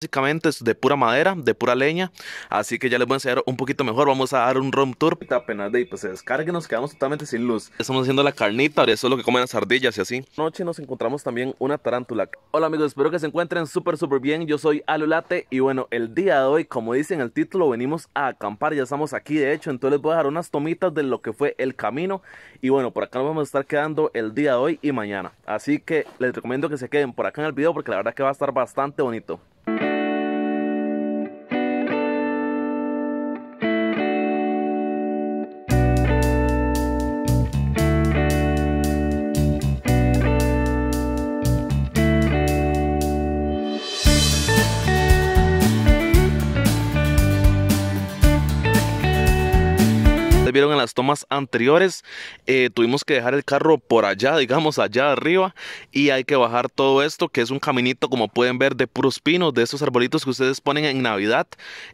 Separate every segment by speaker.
Speaker 1: básicamente es de pura madera, de pura leña, así que ya les voy a enseñar un poquito mejor, vamos a dar un rom tour, apenas de ahí pues se descargue, nos quedamos totalmente sin luz, estamos haciendo la carnita, eso es lo que comen las ardillas y así, noche nos encontramos también una tarántula, hola amigos, espero que se encuentren súper súper bien, yo soy Alulate y bueno, el día de hoy, como dice en el título, venimos a acampar, ya estamos aquí de hecho, entonces les voy a dejar unas tomitas de lo que fue el camino y bueno, por acá nos vamos a estar quedando el día de hoy y mañana, así que les recomiendo que se queden por acá en el video porque la verdad que va a estar bastante bonito. en las tomas anteriores. Eh, tuvimos que dejar el carro por allá, digamos, allá arriba. Y hay que bajar todo esto, que es un caminito, como pueden ver, de puros pinos, de esos arbolitos que ustedes ponen en Navidad.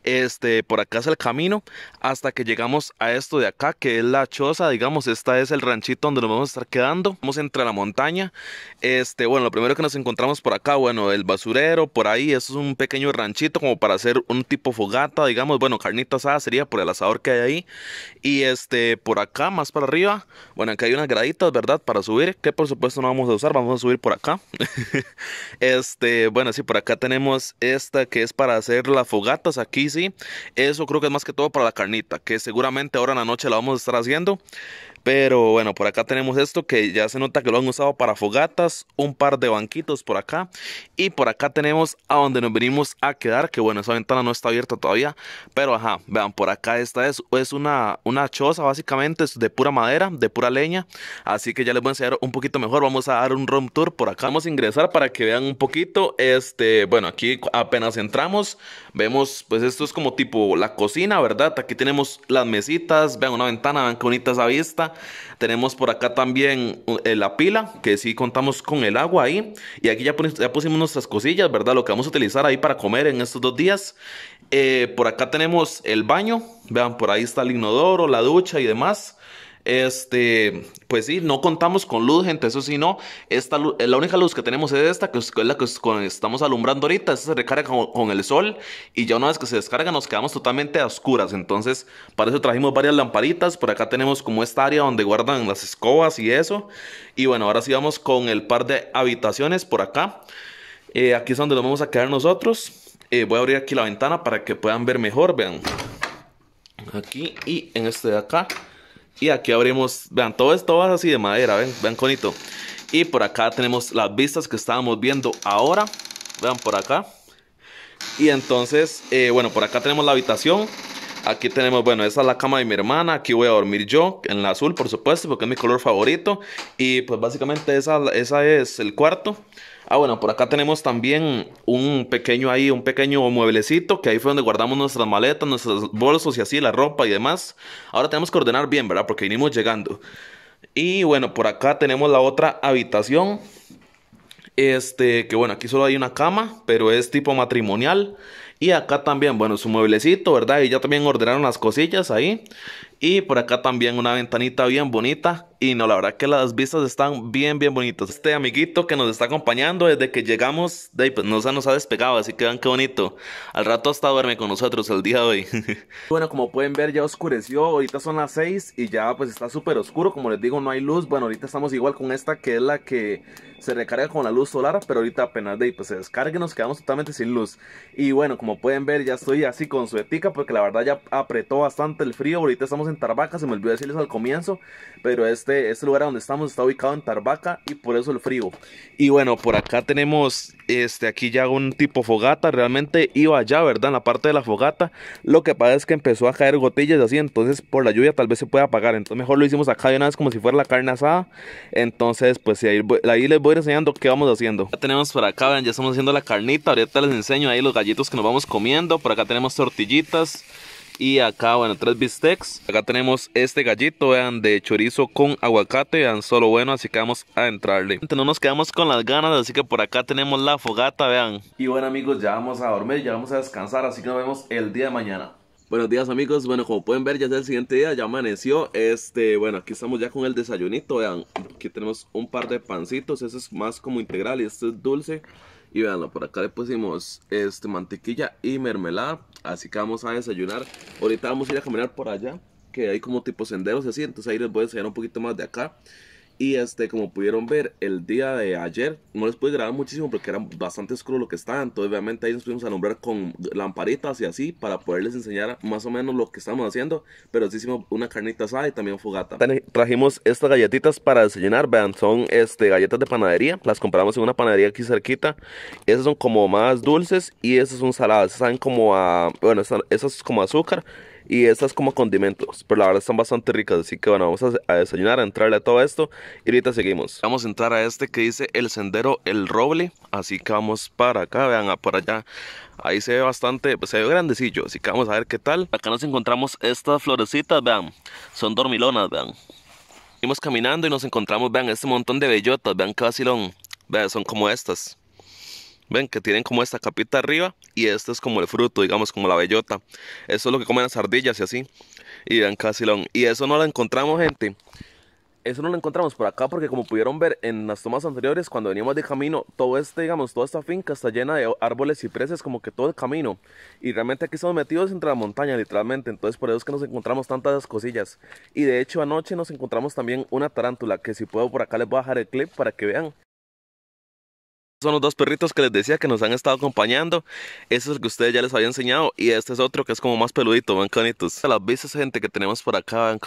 Speaker 1: Este, por acá es el camino, hasta que llegamos a esto de acá, que es la choza, digamos, esta es el ranchito donde nos vamos a estar quedando. Vamos entre la montaña. Este, bueno, lo primero que nos encontramos por acá, bueno, el basurero, por ahí, es un pequeño ranchito como para hacer un tipo fogata, digamos, bueno, carnita asada sería por el asador que hay ahí. Y este, por acá, más para arriba. Bueno, acá hay unas graditas, ¿verdad? Para subir, que por supuesto no vamos a usar, vamos a subir por acá. este, bueno, sí, por acá tenemos esta que es para hacer las fogatas aquí, sí. Eso creo que es más que todo para la carnita, que seguramente ahora en la noche la vamos a estar haciendo. Pero bueno, por acá tenemos esto que ya se nota que lo han usado para fogatas, un par de banquitos por acá. Y por acá tenemos a donde nos venimos a quedar, que bueno, esa ventana no está abierta todavía. Pero ajá, vean, por acá esta es, es una, una choza básicamente, es de pura madera, de pura leña. Así que ya les voy a enseñar un poquito mejor, vamos a dar un room tour por acá. Vamos a ingresar para que vean un poquito, este, bueno, aquí apenas entramos, vemos, pues esto es como tipo la cocina, ¿verdad? Aquí tenemos las mesitas, vean una ventana, vean a bonita esa vista. Tenemos por acá también eh, la pila, que sí contamos con el agua ahí. Y aquí ya, ya, pusimos nuestras cosillas, ¿verdad? Lo que vamos a utilizar ahí para comer en estos dos días. Eh, por acá tenemos el baño. Vean, por ahí está el inodoro, la ducha y demás. Este, pues sí, no contamos con luz, gente, eso sí, no. Esta la única luz que tenemos es esta, que es la que estamos alumbrando ahorita. Esta se recarga con, el sol y ya una vez que se descarga nos quedamos totalmente a oscuras. Entonces, para eso trajimos varias lamparitas. Por acá tenemos como esta área donde guardan las escobas y eso. Y bueno, ahora sí vamos con el par de habitaciones por acá. Eh, aquí es donde nos vamos a quedar nosotros. Eh, voy a abrir aquí la ventana para que puedan ver mejor, vean. Aquí y en este de acá. Y aquí abrimos, vean, todo esto todo así de madera, ven, vean bonito. Y por acá tenemos las vistas que estábamos viendo ahora, vean por acá. Y entonces, eh, bueno, por acá tenemos la habitación, Aquí tenemos, bueno, esa es la cama de mi hermana. Aquí voy a dormir yo, en la azul, por supuesto, porque es mi color favorito. Y pues básicamente esa, esa es el cuarto. Ah, bueno, por acá tenemos también un pequeño ahí, un pequeño mueblecito, que ahí fue donde guardamos nuestras maletas, nuestros bolsos y así, la ropa y demás. Ahora tenemos que ordenar bien, ¿verdad? Porque vinimos llegando. Y bueno, por acá tenemos la otra habitación. Este, que bueno, aquí solo hay una cama, pero es tipo matrimonial. Y acá también, bueno, su mueblecito, ¿verdad? Y ya también ordenaron las cosillas ahí. Y por acá también una ventanita bien bonita. Y no, la verdad que las vistas están bien, bien bonitas. Este amiguito que nos está acompañando desde que llegamos, de pues no se nos ha despegado, así que vean qué bonito. Al rato hasta duerme con nosotros el día de hoy. bueno, como pueden ver ya oscureció, ahorita son las 6 y ya pues está súper oscuro, como les digo no hay luz. Bueno, ahorita estamos igual con esta que es la que se recarga con la luz solar, pero ahorita apenas de ahí pues se descargue nos quedamos totalmente sin luz. Y bueno, como pueden ver ya estoy así con su etica porque la verdad ya apretó bastante el frío, ahorita estamos en Tarbaca, se me olvidó decirles al comienzo, pero este, este lugar donde estamos está ubicado en Tarbaca y por eso el frío. Y bueno, por acá tenemos este, aquí ya un tipo fogata, realmente iba allá, ¿verdad? En la parte de la fogata, lo que pasa es que empezó a caer gotillas así, entonces por la lluvia tal vez se pueda apagar, entonces mejor lo hicimos acá de una vez como si fuera la carne asada, entonces pues ahí, ahí les voy a enseñando qué vamos haciendo. Ya tenemos por acá, ya estamos haciendo la carnita, ahorita les enseño ahí los gallitos que nos vamos comiendo, por acá tenemos tortillitas, y acá, bueno, tres bistecs. Acá tenemos este gallito, vean, de chorizo con aguacate, vean, solo bueno, así que vamos a entrarle. No nos quedamos con las ganas, así que por acá tenemos la fogata, vean. Y bueno amigos, ya vamos a dormir, ya vamos a descansar, así que nos vemos el día de mañana. Buenos días amigos, bueno como pueden ver ya es el siguiente día, ya amaneció, este, bueno aquí estamos ya con el desayunito, vean, aquí tenemos un par de pancitos, ese es más como integral y este es dulce, y veanlo, por acá le pusimos este mantequilla y mermelada, Así que vamos a desayunar. Ahorita vamos a ir a caminar por allá, que hay como tipo senderos y así. Entonces ahí les voy a enseñar un poquito más de acá. Y este, como pudieron ver, el día de ayer no les pude grabar muchísimo porque era bastante oscuro lo que estaba. Entonces, obviamente, ahí nos fuimos a nombrar con lamparitas y así para poderles enseñar más o menos lo que estamos haciendo. Pero sí hicimos una carnita asada y también fogata. Trajimos estas galletitas para desayunar. Vean, son este, galletas de panadería. Las compramos en una panadería aquí cerquita. Esas son como más dulces y esas son saladas. Saben como a. Bueno, esas, esas como azúcar y estas como condimentos, pero la verdad están bastante ricas, así que bueno, vamos a, desayunar, a entrarle a todo esto y ahorita seguimos. Vamos a entrar a este que dice el sendero El Roble, así que vamos para acá, vean, ah, por allá. Ahí se ve bastante, pues se ve grandecillo, así que vamos a ver qué tal. Acá nos encontramos estas florecitas, vean, son dormilonas, vean. Seguimos caminando y nos encontramos, vean, este montón de bellotas, vean qué vacilón, vean, son como estas. Ven que tienen como esta capita arriba y este es como el fruto, digamos como la bellota. Eso es lo que comen las ardillas y así. Y en casilón. Y eso no lo encontramos, gente. Eso no lo encontramos por acá porque como pudieron ver en las tomas anteriores, cuando veníamos de camino, todo este, digamos, toda esta finca está llena de árboles y presas, como que todo el camino. Y realmente aquí estamos metidos entre la montaña, literalmente. Entonces por eso es que nos encontramos tantas cosillas. Y de hecho anoche nos encontramos también una tarántula, que si puedo por acá les voy a dejar el clip para que vean son los dos perritos que les decía que nos han estado acompañando. Ese es el que ustedes ya les había enseñado. Y este es otro que es como más peludito, vean qué Las vistas, gente, que tenemos por acá, vean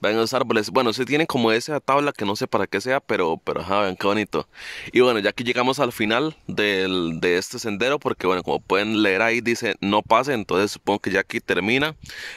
Speaker 1: Vean los árboles. Bueno, se tienen como esa tabla que no sé para qué sea, pero, pero ajá, vean qué bonito. Y bueno, ya que llegamos al final del, de este sendero, porque bueno, como pueden leer ahí, dice no pase, entonces supongo que ya aquí termina.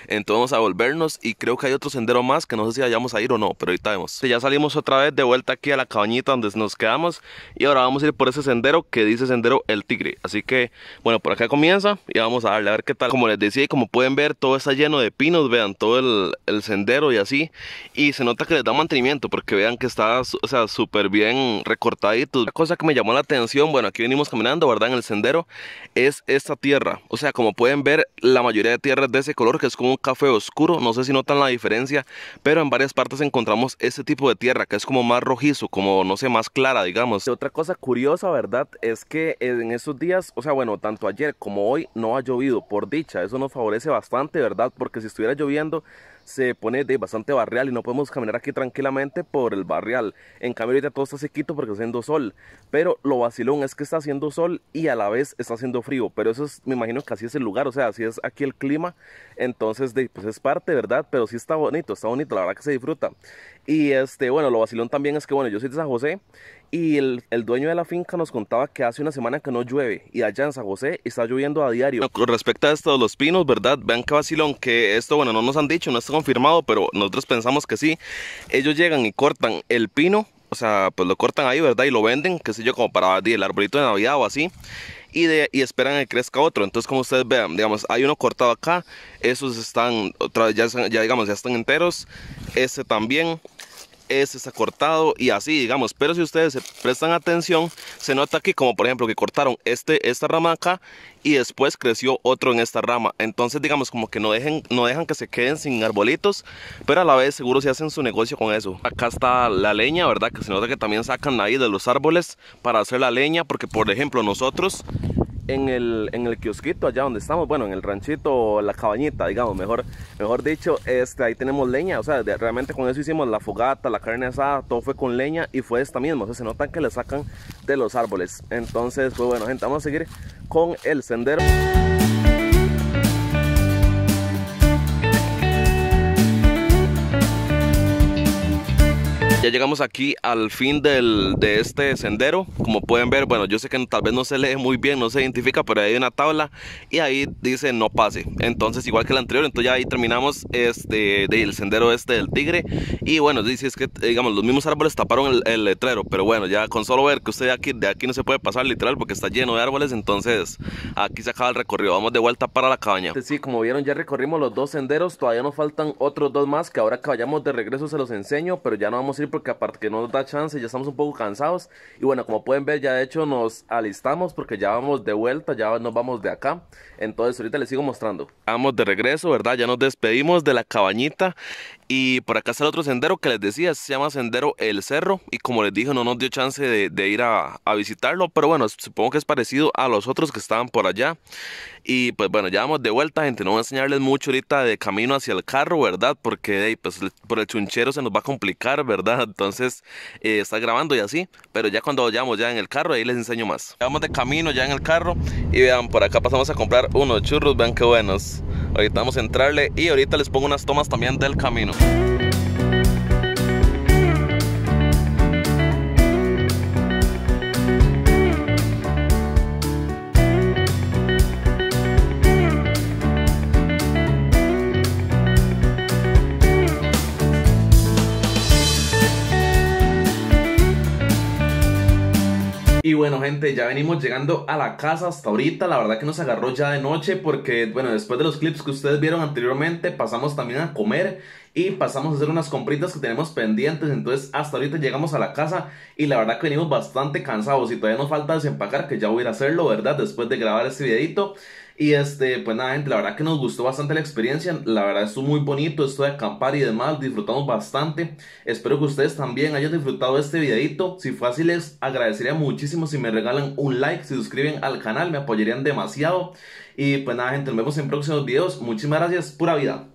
Speaker 1: Entonces vamos a volvernos y creo que hay otro sendero más que no sé si vayamos a ir o no, pero ahorita vemos. ya salimos otra vez de vuelta aquí a la cabañita donde nos quedamos y ahora vamos a ir por ese sendero que dice sendero El Tigre. Así que, bueno, por acá comienza y vamos a darle a ver qué tal. Como les decía y como pueden ver, todo está lleno de pinos, vean, todo el sendero y así y se nota que les da mantenimiento porque vean que está, o sea, súper bien recortadito. La cosa que me llamó la atención, bueno, aquí venimos caminando, ¿verdad? En el sendero, es esta tierra. O sea, como pueden ver, la mayoría de tierras de ese color que es como un café oscuro. No sé si notan la diferencia, pero en varias partes encontramos ese tipo de tierra que es como más rojizo, como no sé, más clara, digamos. otra cosa curiosa, ¿verdad? Es que en esos días, o sea, bueno, tanto ayer como hoy no ha llovido, por dicha. Eso nos favorece bastante, ¿verdad? Porque si estuviera lloviendo, se pone de bastante barrial y no podemos caminar aquí tranquilamente por el barrial. En cambio ahorita todo está sequito porque está haciendo sol. Pero lo vacilón es que está haciendo sol y a la vez está haciendo frío. Pero eso es, me imagino que así es el lugar, o sea, así es aquí el clima. Entonces, pues es parte, ¿verdad? Pero sí está bonito, está bonito, la verdad que se disfruta. Y este, bueno, lo vacilón también es que, bueno, yo soy de San José y el, el, dueño de la finca nos contaba que hace una semana que no llueve y allá en San José está lloviendo a diario. con respecto a esto de los pinos, ¿verdad? Vean qué vacilón, que esto, bueno, no nos han dicho, no está confirmado, pero nosotros pensamos que sí. Ellos llegan y cortan el pino, o sea, pues lo cortan ahí, ¿verdad? Y lo venden, qué sé yo, como para el arbolito de Navidad o así. Y, de, y, esperan que crezca otro. Entonces, como ustedes vean, digamos, hay uno cortado acá, esos están, ya, ya digamos, ya están enteros, este también, este está cortado y así, digamos. Pero si ustedes se prestan atención, se nota aquí como por ejemplo que cortaron este, esta rama acá y después creció otro en esta rama. Entonces, digamos, como que no, dejen, no dejan que se queden sin arbolitos, pero a la vez seguro se hacen su negocio con eso. Acá está la leña, ¿verdad? Que se nota que también sacan ahí de los árboles para hacer la leña, porque por ejemplo nosotros en el, en el kiosquito allá donde estamos, bueno, en el ranchito, la cabañita, digamos, mejor, mejor dicho, este, ahí tenemos leña, o sea, realmente con eso hicimos la fogata, la carne asada, todo fue con leña y fue esta misma, o sea, se notan que le sacan de los árboles. Entonces, pues bueno, gente, vamos a seguir con el sendero. llegamos aquí al fin del, de este sendero. Como pueden ver, bueno, yo sé que tal vez no se lee muy bien, no se identifica, pero hay una tabla y ahí dice no pase. Entonces, igual que el anterior, entonces ya ahí terminamos este del sendero este del tigre. Y bueno, dice es que, digamos, los mismos árboles taparon el, letrero, pero bueno, ya con solo ver que usted aquí, de aquí no se puede pasar literal porque está lleno de árboles, entonces aquí se acaba el recorrido. Vamos de vuelta para la cabaña. Sí, como vieron, ya recorrimos los dos senderos, todavía nos faltan otros dos más que ahora que vayamos de regreso se los enseño, pero ya no vamos a ir porque aparte que no nos da chance, ya estamos un poco cansados. Y bueno, como pueden ver, ya de hecho nos alistamos porque ya vamos de vuelta, ya nos vamos de acá. Entonces ahorita les sigo mostrando. Vamos de regreso, ¿verdad? Ya nos despedimos de la cabañita. Y por acá está el otro sendero que les decía, se llama Sendero El Cerro. Y como les dije, no nos dio chance de, ir a, visitarlo, pero bueno, supongo que es parecido a los otros que estaban por allá. Y pues bueno, ya vamos de vuelta, gente. No voy a enseñarles mucho ahorita de camino hacia el carro, ¿verdad? Porque pues, por el chunchero se nos va a complicar, ¿verdad? Entonces eh, está grabando y así. Pero ya cuando vayamos ya en el carro, ahí les enseño más. Vamos de camino ya en el carro y vean, por acá pasamos a comprar unos churros, vean qué buenos. Ahorita vamos a entrarle y ahorita les pongo unas tomas también del camino. Y bueno, gente, ya venimos llegando a la casa hasta ahorita. La verdad que nos agarró ya de noche porque, bueno, después de los clips que ustedes vieron anteriormente, pasamos también a comer y pasamos a hacer unas compritas que tenemos pendientes. Entonces, hasta ahorita llegamos a la casa y la verdad que venimos bastante cansados y todavía nos falta desempacar, que ya voy a ir a hacerlo, ¿verdad? Después de grabar este videito. Y este, pues nada, gente, la verdad que nos gustó bastante la experiencia. La verdad estuvo muy bonito esto de acampar y demás. Disfrutamos bastante. Espero que ustedes también hayan disfrutado este videito. Si fue así, les agradecería muchísimo si me regalan un like, si suscriben al canal, me apoyarían demasiado. Y pues nada, gente, nos vemos en próximos videos. Muchísimas gracias, pura vida.